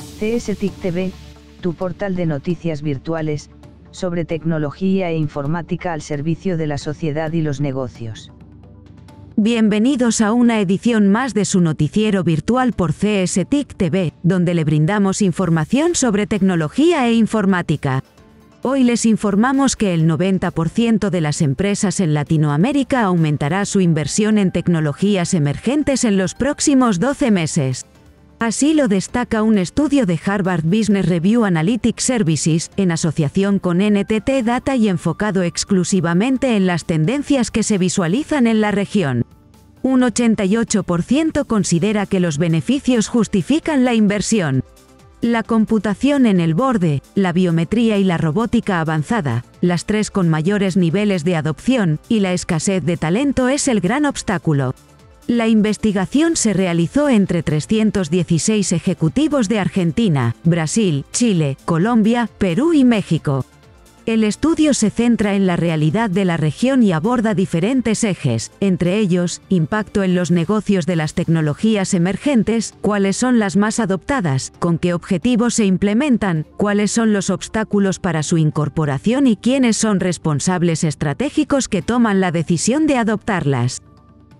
CSTIC TV, tu portal de noticias virtuales, sobre tecnología e informática al servicio de la sociedad y los negocios. Bienvenidos a una edición más de su noticiero virtual por CSTIC TV, donde le brindamos información sobre tecnología e informática. Hoy les informamos que el 90% de las empresas en Latinoamérica aumentará su inversión en tecnologías emergentes en los próximos 12 meses. Así lo destaca un estudio de Harvard Business Review Analytics Services, en asociación con NTT Data y enfocado exclusivamente en las tendencias que se visualizan en la región. Un 88% considera que los beneficios justifican la inversión. La computación en el borde, la biometría y la robótica avanzada, las tres con mayores niveles de adopción, y la escasez de talento es el gran obstáculo. La investigación se realizó entre 316 ejecutivos de Argentina, Brasil, Chile, Colombia, Perú y México. El estudio se centra en la realidad de la región y aborda diferentes ejes, entre ellos, impacto en los negocios de las tecnologías emergentes, cuáles son las más adoptadas, con qué objetivos se implementan, cuáles son los obstáculos para su incorporación y quiénes son responsables estratégicos que toman la decisión de adoptarlas.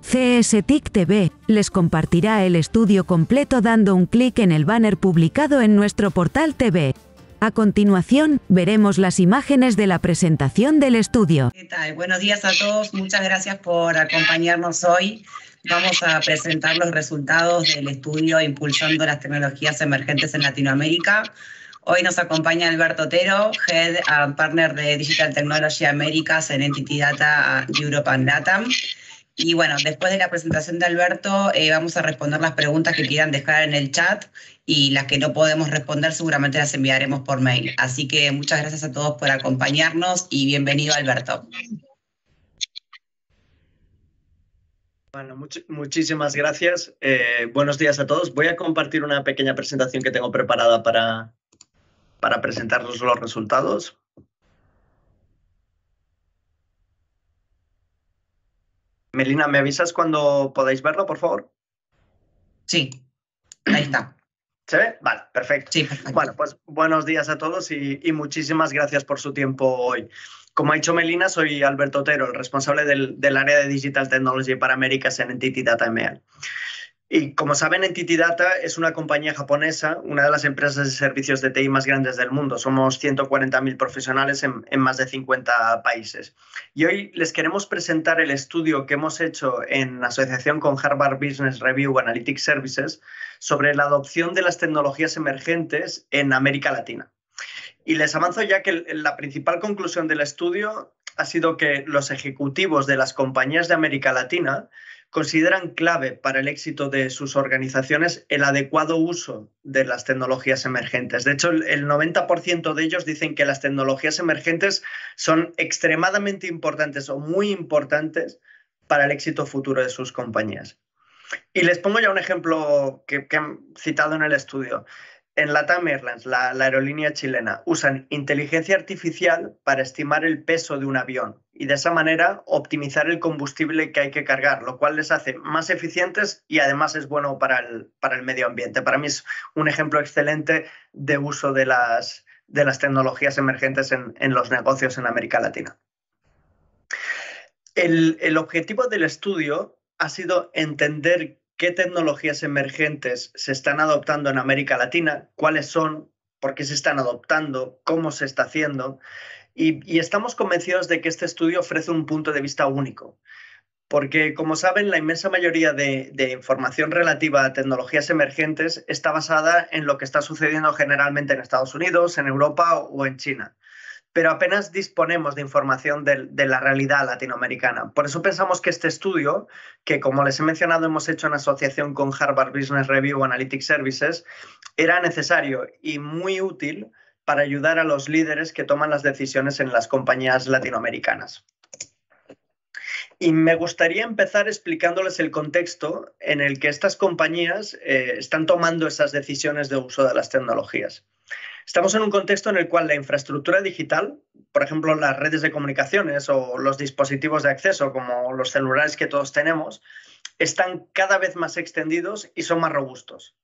CSTIC TV les compartirá el estudio completo dando un clic en el banner publicado en nuestro portal TV. A continuación, veremos las imágenes de la presentación del estudio. ¿Qué tal? Buenos días a todos. Muchas gracias por acompañarnos hoy. Vamos a presentar los resultados del estudio Impulsando las Tecnologías Emergentes en Latinoamérica. Hoy nos acompaña Alberto Otero, Head and Partner de Digital Technology Americas en Entity Data Europe and LATAM. Y bueno, después de la presentación de Alberto, eh, vamos a responder las preguntas que quieran dejar en el chat y las que no podemos responder seguramente las enviaremos por mail. Así que muchas gracias a todos por acompañarnos y bienvenido Alberto. Bueno, muchísimas gracias. Eh, buenos días a todos. Voy a compartir una pequeña presentación que tengo preparada para, para los resultados. Melina, ¿me avisas cuando podáis verlo, por favor? Sí, ahí está. ¿Se ve? Vale, perfecto. Bueno, pues buenos días a todos y, muchísimas gracias por su tiempo hoy. Como ha dicho Melina, soy Alberto Otero, el responsable del, del área de Digital Technology para Américas en Entity Data ML. Y como saben, Entity Data es una compañía japonesa, una de las empresas de servicios de TI más grandes del mundo. Somos 140.000 profesionales en, más de 50 países. Y hoy les queremos presentar el estudio que hemos hecho en asociación con Harvard Business Review Analytics Services sobre la adopción de las tecnologías emergentes en América Latina. Y les avanzo ya que la principal conclusión del estudio ha sido que los ejecutivos de las compañías de América Latina consideran clave para el éxito de sus organizaciones el adecuado uso de las tecnologías emergentes. De hecho, el 90% de ellos dicen que las tecnologías emergentes son extremadamente importantes o muy importantes para el éxito futuro de sus compañías. Y les pongo ya un ejemplo que, que han citado en el estudio en Latam Airlines, la, aerolínea chilena, usan inteligencia artificial para estimar el peso de un avión y de esa manera optimizar el combustible que hay que cargar, lo cual les hace más eficientes y además es bueno para el, para el medio ambiente. Para mí es un ejemplo excelente de uso de las, de las tecnologías emergentes en, los negocios en América Latina. El, el objetivo del estudio ha sido entender qué tecnologías emergentes se están adoptando en América Latina, cuáles son, por qué se están adoptando, cómo se está haciendo. Y, estamos convencidos de que este estudio ofrece un punto de vista único, porque como saben, la inmensa mayoría de información relativa a tecnologías emergentes está basada en lo que está sucediendo generalmente en Estados Unidos, en Europa o en China pero apenas disponemos de información de, la realidad latinoamericana. Por eso pensamos que este estudio, que como les he mencionado hemos hecho en asociación con Harvard Business Review Analytics Services, era necesario y muy útil para ayudar a los líderes que toman las decisiones en las compañías latinoamericanas. Y me gustaría empezar explicándoles el contexto en el que estas compañías eh, están tomando esas decisiones de uso de las tecnologías. Estamos en un contexto en el cual la infraestructura digital, por ejemplo, las redes de comunicaciones o los dispositivos de acceso como los celulares que todos tenemos, están cada vez más extendidos y son más robustos.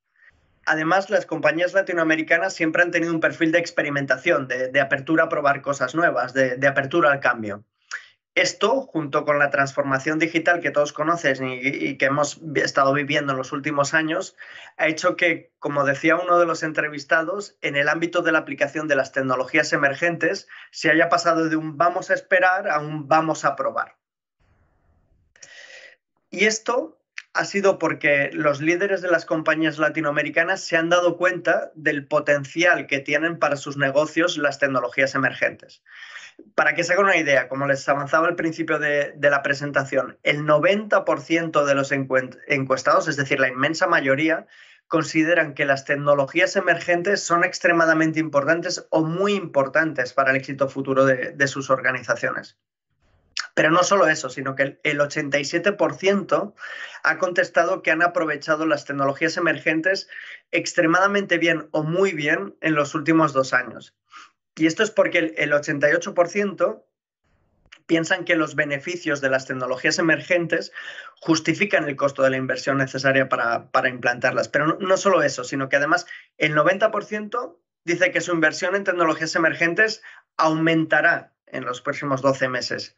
Además, las compañías latinoamericanas siempre han tenido un perfil de experimentación, de, apertura a probar cosas nuevas, de apertura al cambio. Esto, junto con la transformación digital que todos conoces y, y, que hemos estado viviendo en los últimos años, ha hecho que, como decía uno de los entrevistados, en el ámbito de la aplicación de las tecnologías emergentes se haya pasado de un vamos a esperar a un vamos a probar. Y esto ha sido porque los líderes de las compañías latinoamericanas se han dado cuenta del potencial que tienen para sus negocios las tecnologías emergentes. Para que se hagan una idea, como les avanzaba al principio de, la presentación, el 90% de los encuestados, es decir, la inmensa mayoría, consideran que las tecnologías emergentes son extremadamente importantes o muy importantes para el éxito futuro de, de sus organizaciones. Pero no solo eso, sino que el 87% ha contestado que han aprovechado las tecnologías emergentes extremadamente bien o muy bien en los últimos dos años. Y esto es porque el, 88% piensan que los beneficios de las tecnologías emergentes justifican el costo de la inversión necesaria para, implantarlas. Pero no, solo eso, sino que además el 90% dice que su inversión en tecnologías emergentes aumentará en los próximos 12 meses.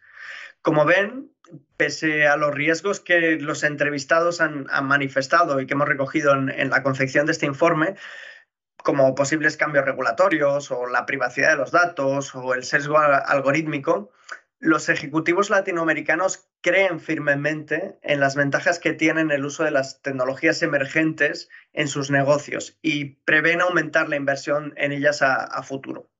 Como ven, pese a los riesgos que los entrevistados han, manifestado y que hemos recogido en, en la confección de este informe, como posibles cambios regulatorios o la privacidad de los datos o el sesgo algorítmico, los ejecutivos latinoamericanos creen firmemente en las ventajas que tienen el uso de las tecnologías emergentes en sus negocios y prevén aumentar la inversión en ellas a, a futuro.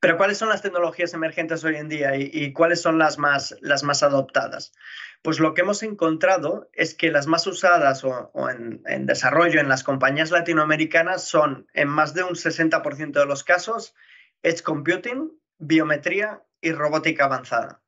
Pero ¿cuáles son las tecnologías emergentes hoy en día y, cuáles son las más, adoptadas? Pues lo que hemos encontrado es que las más usadas o, en, en, desarrollo en las compañías latinoamericanas son, en más de un 60% de los casos, edge computing, biometría y robótica avanzada.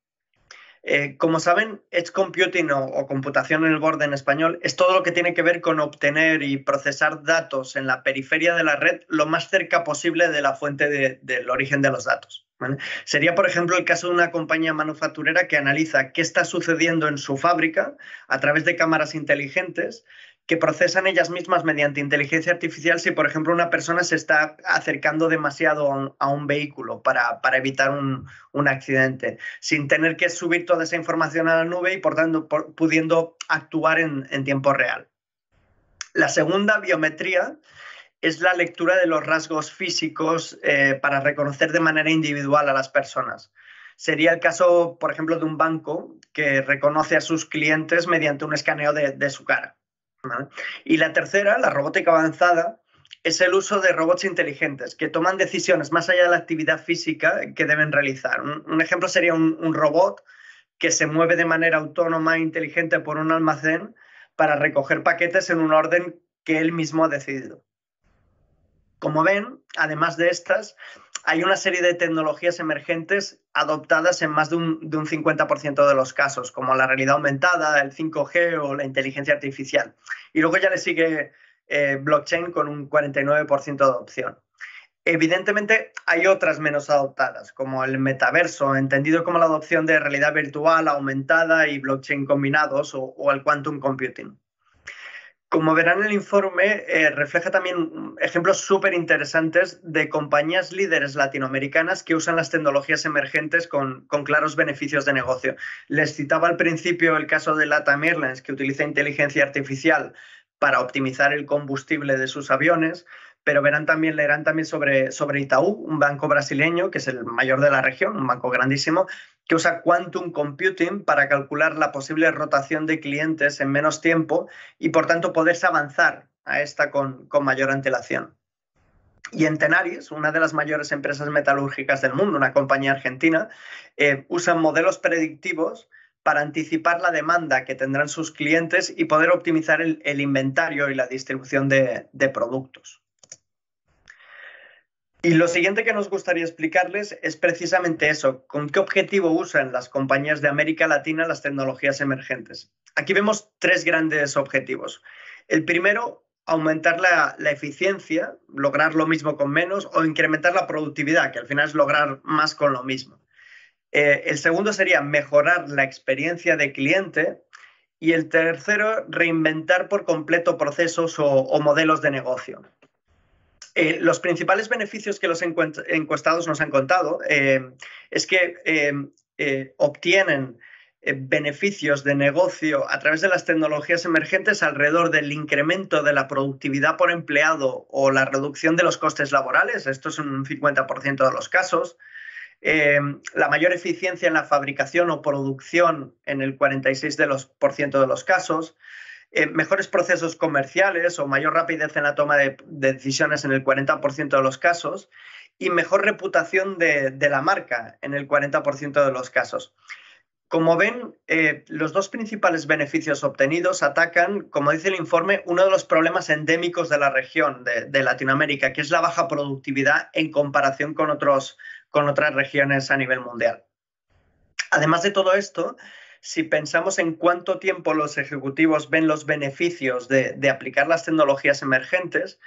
Eh, como saben, Edge Computing o, computación en el borde en español es todo lo que tiene que ver con obtener y procesar datos en la periferia de la red lo más cerca posible de la fuente del origen de los datos. Sería, por ejemplo, el caso de una compañía manufacturera que analiza qué está sucediendo en su fábrica a través de cámaras inteligentes que procesan ellas mismas mediante inteligencia artificial si, por ejemplo, una persona se está acercando demasiado a un, vehículo para, evitar un, accidente, sin tener que subir toda esa información a la nube y, por tanto, pudiendo actuar en, tiempo real. La segunda biometría es la lectura de los rasgos físicos eh, para reconocer de manera individual a las personas. Sería el caso, por ejemplo, de un banco que reconoce a sus clientes mediante un escaneo de su cara. Y la tercera, la robótica avanzada, es el uso de robots inteligentes que toman decisiones más allá de la actividad física que deben realizar. Un, ejemplo sería un, robot que se mueve de manera autónoma e inteligente por un almacén para recoger paquetes en un orden que él mismo ha decidido. Como ven, además de estas, hay una serie de tecnologías emergentes adoptadas en más de un, 50% de los casos, como la realidad aumentada, el 5G o la inteligencia artificial. Y luego ya le sigue eh, blockchain con un 49% de adopción. Evidentemente hay otras menos adoptadas, como el metaverso, entendido como la adopción de realidad virtual, aumentada y blockchain combinados o el quantum computing. Como verán en el informe, eh, refleja también ejemplos súper interesantes de compañías líderes latinoamericanas que usan las tecnologías emergentes con, con, claros beneficios de negocio. Les citaba al principio el caso de LATAM Airlines, que utiliza inteligencia artificial para optimizar el combustible de sus aviones pero verán también, leerán también sobre, sobre Itaú, un banco brasileño que es el mayor de la región, un banco grandísimo, que usa quantum computing para calcular la posible rotación de clientes en menos tiempo y por tanto poderse avanzar a esta con, mayor antelación. Y en Tenaris, una de las mayores empresas metalúrgicas del mundo, una compañía argentina, eh, usan modelos predictivos para anticipar la demanda que tendrán sus clientes y poder optimizar el, inventario y la distribución de productos. Y lo siguiente que nos gustaría explicarles es precisamente eso, con qué objetivo usan las compañías de América Latina las tecnologías emergentes. Aquí vemos tres grandes objetivos. El primero, aumentar la, eficiencia, lograr lo mismo con menos o incrementar la productividad, que al final es lograr más con lo mismo. Eh, el segundo sería mejorar la experiencia de cliente y el tercero, reinventar por completo procesos o modelos de negocio. Eh, los principales beneficios que los encuestados nos han contado eh, es que eh, obtienen beneficios de negocio a través de las tecnologías emergentes alrededor del incremento de la productividad por empleado o la reducción de los costes laborales, esto es un 50% de los casos, la mayor eficiencia en la fabricación o producción en el 46% de los casos, eh, mejores procesos comerciales o mayor rapidez en la toma de, decisiones en el 40% de los casos y mejor reputación de, la marca en el 40% de los casos. Como ven, eh, los dos principales beneficios obtenidos atacan, como dice el informe, uno de los problemas endémicos de la región de, Latinoamérica, que es la baja productividad en comparación con, otros, con otras regiones a nivel mundial. Además de todo esto, si pensamos en cuánto tiempo los ejecutivos ven los beneficios de, aplicar las tecnologías emergentes,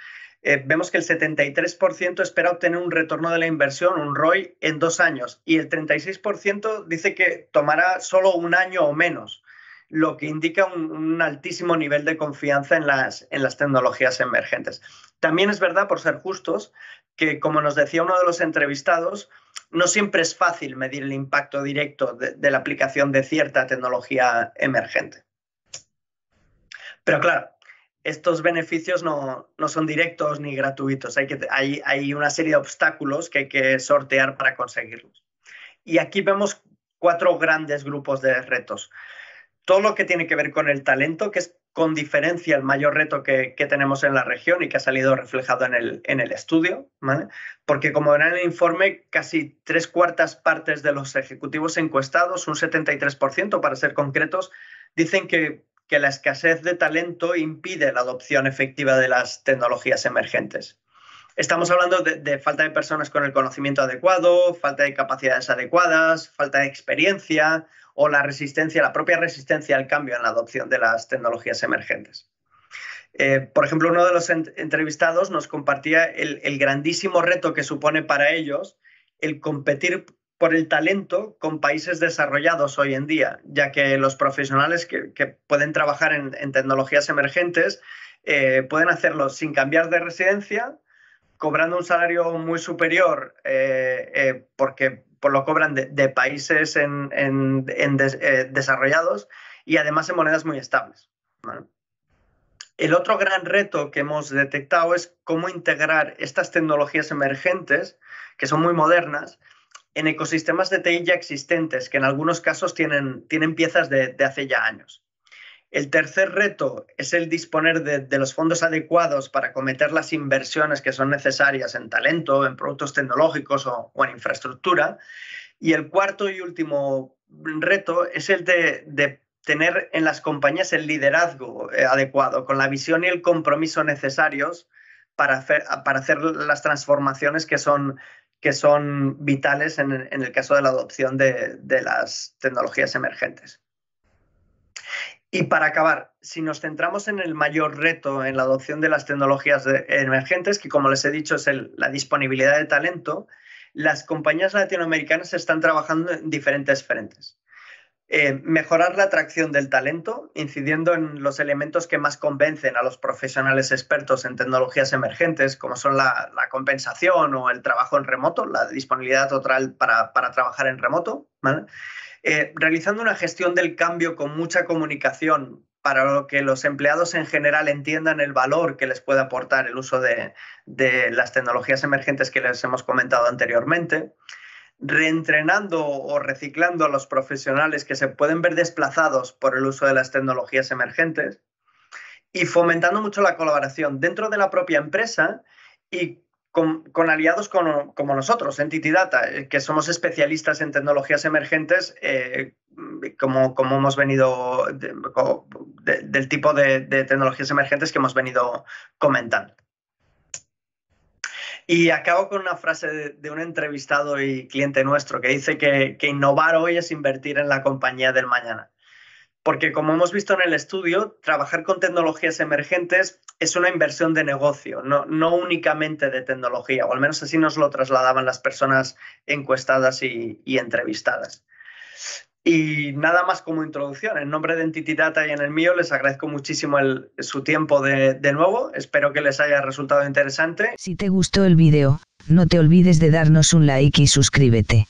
eh, vemos que el 73% espera obtener un retorno de la inversión, un ROI, en dos años y el 36% dice que tomará solo un año o menos, lo que indica un, altísimo nivel de confianza en las, en las tecnologías emergentes. También es verdad, por ser justos, que, como nos decía uno de los entrevistados, no siempre es fácil medir el impacto directo de, la aplicación de cierta tecnología emergente. Pero claro, estos beneficios no, son directos ni gratuitos. Hay, que, hay, una serie de obstáculos que hay que sortear para conseguirlos. Y aquí vemos cuatro grandes grupos de retos. Todo lo que tiene que ver con el talento, que es con diferencia el mayor reto que, tenemos en la región y que ha salido reflejado en el, estudio, porque como verán en el informe, casi tres cuartas partes de los ejecutivos encuestados, un 73% para ser concretos, dicen que la escasez de talento impide la adopción efectiva de las tecnologías emergentes. Estamos hablando de, falta de personas con el conocimiento adecuado, falta de capacidades adecuadas, falta de experiencia o la resistencia, la propia resistencia al cambio en la adopción de las tecnologías emergentes. Eh, por ejemplo, uno de los entrevistados nos compartía el, grandísimo reto que supone para ellos el competir por el talento con países desarrollados hoy en día, ya que los profesionales que, pueden trabajar en, tecnologías emergentes eh, pueden hacerlo sin cambiar de residencia, cobrando un salario muy superior eh, eh, porque por lo cobran de, países en, eh, desarrollados y además en monedas muy estables. El otro gran reto que hemos detectado es cómo integrar estas tecnologías emergentes, que son muy modernas, en ecosistemas de TI ya existentes, que en algunos casos tienen, piezas de hace ya años. El tercer reto es el disponer de, los fondos adecuados para cometer las inversiones que son necesarias en talento, en productos tecnológicos o, en infraestructura. Y el cuarto y último reto es el de, tener en las compañías el liderazgo eh, adecuado, con la visión y el compromiso necesarios para hacer, las transformaciones que son, vitales en, el caso de la adopción de las tecnologías emergentes. Y para acabar, si nos centramos en el mayor reto en la adopción de las tecnologías emergentes, que como les he dicho es la disponibilidad de talento, las compañías latinoamericanas están trabajando en diferentes frentes. Eh, mejorar la atracción del talento, incidiendo en los elementos que más convencen a los profesionales expertos en tecnologías emergentes, como son la, compensación o el trabajo en remoto, la disponibilidad total para, trabajar en remoto. Eh, realizando una gestión del cambio con mucha comunicación para que los empleados en general entiendan el valor que les puede aportar el uso de, de las tecnologías emergentes que les hemos comentado anteriormente reentrenando o reciclando a los profesionales que se pueden ver desplazados por el uso de las tecnologías emergentes y fomentando mucho la colaboración dentro de la propia empresa y con, aliados como, nosotros, Entity Data, eh, que somos especialistas en tecnologías emergentes, eh, como, como, hemos venido, del tipo de, tecnologías emergentes que hemos venido comentando. Y acabo con una frase de, un entrevistado y cliente nuestro que dice que innovar hoy es invertir en la compañía del mañana porque como hemos visto en el estudio, trabajar con tecnologías emergentes es una inversión de negocio, no, únicamente de tecnología, o al menos así nos lo trasladaban las personas encuestadas y, entrevistadas. Y nada más como introducción. En nombre de Entity Data y en el mío les agradezco muchísimo su tiempo de, de, nuevo. Espero que les haya resultado interesante. Si te gustó el video, no te olvides de darnos un like y suscríbete.